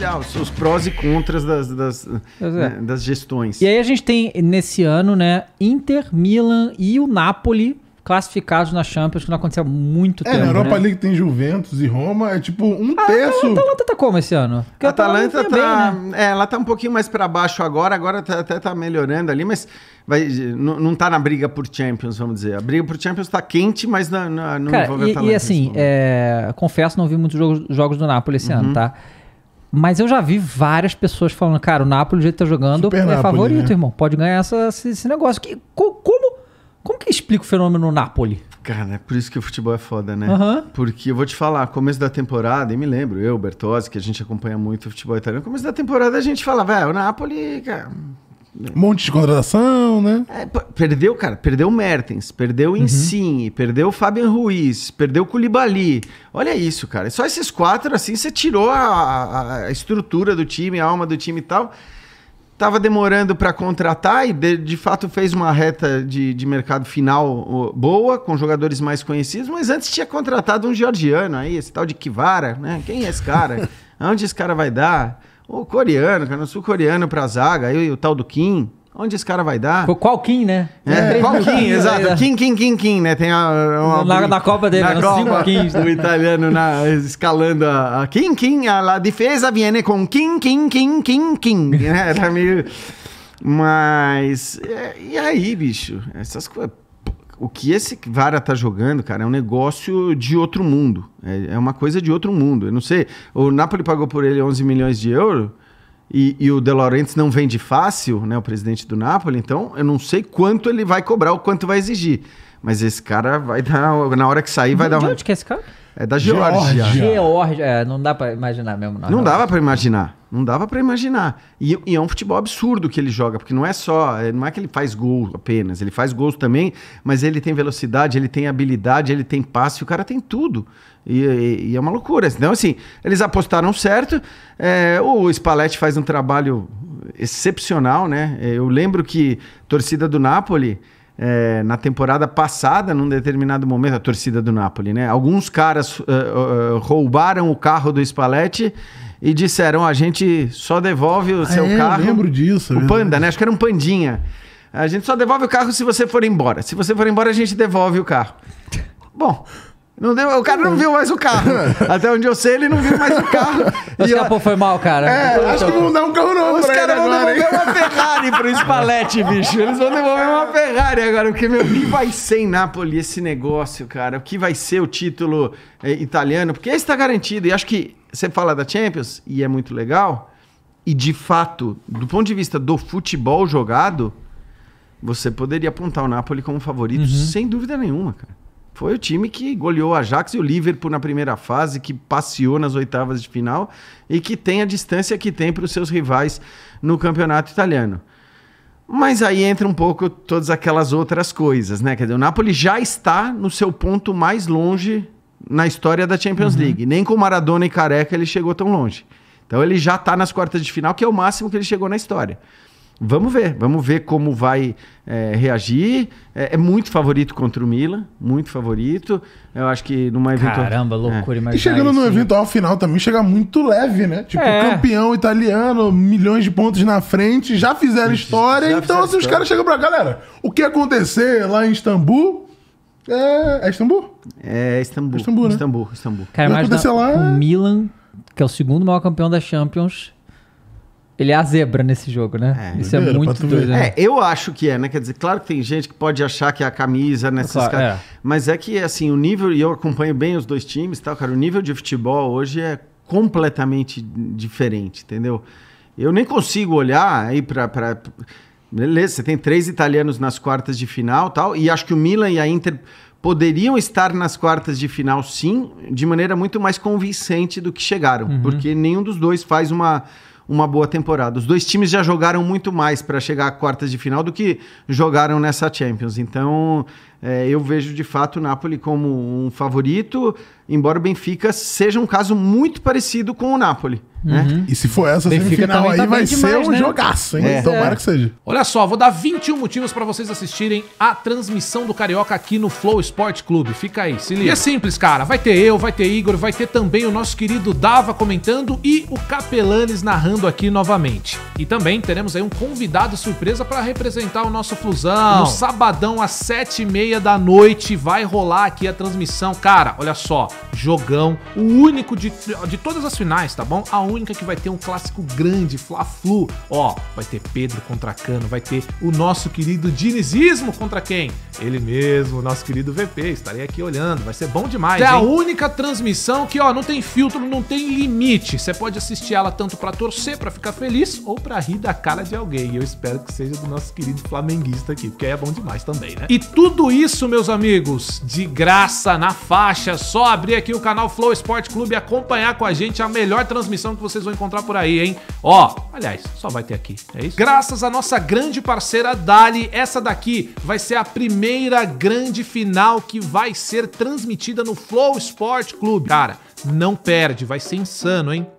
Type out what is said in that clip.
olhar os, os prós e contras das, das, né, é. das gestões. E aí a gente tem nesse ano, né, Inter, Milan e o Napoli classificados na Champions, que não acontecia há muito é, tempo. É, na Europa né? League tem Juventus e Roma, é tipo um a, ah, terço. A Atalanta tá como esse ano? Porque a Atalanta, Atalanta tá. Bem, né? É, ela tá um pouquinho mais para baixo agora, agora tá, até tá melhorando ali, mas vai, não, não tá na briga por Champions, vamos dizer. A briga por Champions tá quente, mas não Cara, envolve e, a Atalanta. E assim, é, confesso, não vi muitos jogos, jogos do Napoli esse uhum. ano, tá? Mas eu já vi várias pessoas falando, cara, o Napoli, do jeito que tá jogando, Super é Napoli, favorito, né? irmão. Pode ganhar essa, esse, negócio. Que, como, como que explica o fenômeno Napoli? Cara, é por isso que o futebol é foda, né? Uhum. Porque eu vou te falar, começo da temporada, e me lembro, eu, Bertozzi, que a gente acompanha muito o futebol italiano, começo da temporada a gente fala, velho, o Napoli, cara, um monte de contratação, né? É, perdeu, cara, perdeu o Mertens, perdeu o uhum. Insigne, uhum. perdeu o Fabian Ruiz, perdeu o Culibali. Olha isso, cara. Só esses quatro, assim, você tirou a, a estrutura do time, a alma do time e tal. Tava demorando para contratar e, de, de, fato, fez uma reta de, de mercado final boa, com jogadores mais conhecidos, mas antes tinha contratado um georgiano aí, esse tal de Kivara, né? Quem é esse cara? Onde esse cara vai dar? O coreano, cara, o sul-coreano pra zaga, aí o tal do Kim. Onde esse cara vai dar? Qual Kim, né? É, é. qual Kim, exato. Né? Kim, Kim, Kim, Kim, né? Tem a, uma, na, Copa dele, na né? Copa, Kings, né? o italiano na, escalando a, a Kim, Kim, a defesa viene com Kim, Kim, Kim, Kim, Kim, né? Tá meio... Mas, é, e aí, bicho? Essas coisas o que esse vara tá jogando, cara, é um negócio de outro mundo. É, é, uma coisa de outro mundo. Eu não sei, o Napoli pagou por ele 11 milhões de euros e, e, o De Laurentiis não vende fácil, né, o presidente do Napoli, então eu não sei quanto ele vai cobrar ou quanto vai exigir. Mas esse cara vai dar, na hora que sair, vai de dar... De onde que é esse cara? É da Geórgia. Geórgia, é, não dá para imaginar mesmo. Não, não dava para imaginar. Não dava para imaginar. E, e, é um futebol absurdo que ele joga, porque não é só, é, não é que ele faz gol apenas, ele faz gols também, mas ele tem velocidade, ele tem habilidade, ele tem passe, o cara tem tudo. E, e, e é uma loucura. Então, assim, eles apostaram certo. É, o Spalletti faz um trabalho excepcional, né? É, eu lembro que torcida do Napoli é, na temporada passada, num determinado momento, a torcida do Napoli, né? Alguns caras uh, uh, roubaram o carro do Spalletti e disseram: a gente só devolve o ah, seu é, carro. Eu lembro disso. O Panda, né? Acho que era um Pandinha. A gente só devolve o carro se você for embora. Se você for embora, a gente devolve o carro. Bom. Não deu, o cara não viu mais o carro. Até onde eu sei, ele não viu mais o carro. Escapou, e ela... foi mal, cara. É, acho que não dá um carro novo pra uma Ferrari pro Spalletti, bicho. Eles vão devolver uma Ferrari agora, porque meu, o que vai ser em Napoli esse negócio, cara? O que vai ser o título é, italiano? Porque esse tá garantido. E acho que você fala da Champions, e é muito legal. E de fato, do ponto de vista do futebol jogado, você poderia apontar o Napoli como favorito, uhum. sem dúvida nenhuma, cara. Foi o time que goleou o Ajax e o Liverpool na primeira fase, que passeou nas oitavas de final e que tem a distância que tem para os seus rivais no campeonato italiano. Mas aí entra um pouco todas aquelas outras coisas, né? Quer dizer, o Napoli já está no seu ponto mais longe na história da Champions uhum. League. Nem com Maradona e Careca ele chegou tão longe. Então ele já está nas quartas de final, que é o máximo que ele chegou na história. Vamos ver, vamos ver como vai é, reagir. É, é, muito favorito contra o Milan, muito favorito. Eu acho que numa eventual. Caramba, é. loucura, é. E chegando no eventual final também, chega muito leve, né? Tipo, é. campeão italiano, milhões de pontos na frente, já fizeram história. Já então, assim, os caras chegam pra galera. O que acontecer lá em Istambul. É, é Istambul? É Istambul. Istambul, né? Istambul, Istambul. Cara, acontecer lá... o é. Milan, que é o segundo maior campeão da Champions, ele é a zebra nesse jogo, né? É, Isso é muito doido, né? É, eu acho que é, né? Quer dizer, claro que tem gente que pode achar que é a camisa, nessas né? claro, car... é. Mas é que, assim, o nível, e eu acompanho bem os dois times tal, cara, o nível de futebol hoje é completamente diferente, entendeu? Eu nem consigo olhar aí pra. pra... Beleza, você tem três italianos nas quartas de final tal, e acho que o Milan e a Inter poderiam estar nas quartas de final, sim, de maneira muito mais convincente do que chegaram, uhum. porque nenhum dos dois faz uma, uma boa temporada. Os dois times já jogaram muito mais para chegar a quartas de final do que jogaram nessa Champions. Então, é, eu vejo de fato o Napoli como um favorito, embora o Benfica seja um caso muito parecido com o Napoli. Né? Uhum. E se for essa Benfica semifinal tá aí, tá vai demais, ser um né? jogaço, hein? É. Tomara que seja. Olha só, vou dar 21 motivos para vocês assistirem a transmissão do Carioca aqui no Flow Sport Clube. Fica aí, se liga. E é simples, cara. Vai ter eu, vai ter Igor, vai ter também o nosso querido Dava comentando e o Capelanes narrando aqui novamente. E também teremos aí um convidado surpresa para representar o nosso Flusão. No sabadão às sete e meia da noite vai rolar aqui a transmissão. Cara, olha só, jogão, o único de, de todas as finais, tá bom? A única que vai ter um clássico grande, Fla-Flu. Ó, vai ter Pedro contra Cano, vai ter o nosso querido Dinizismo contra quem? Ele mesmo, nosso querido VP. Estarei aqui olhando, vai ser bom demais. É hein? a única transmissão que, ó, não tem filtro, não tem limite. Você pode assistir ela tanto para torcer, para ficar feliz ou para rir da cara de alguém. E eu espero que seja do nosso querido flamenguista aqui, porque aí é bom demais também, né? E tudo isso, meus amigos, de graça na faixa. Só abrir aqui o canal Flow Esporte Clube e acompanhar com a gente a melhor transmissão que que vocês vão encontrar por aí, hein? Ó, aliás, só vai ter aqui, é isso? Graças à nossa grande parceira Dali, essa daqui vai ser a primeira grande final que vai ser transmitida no Flow Sport Clube. Cara, não perde, vai ser insano, hein?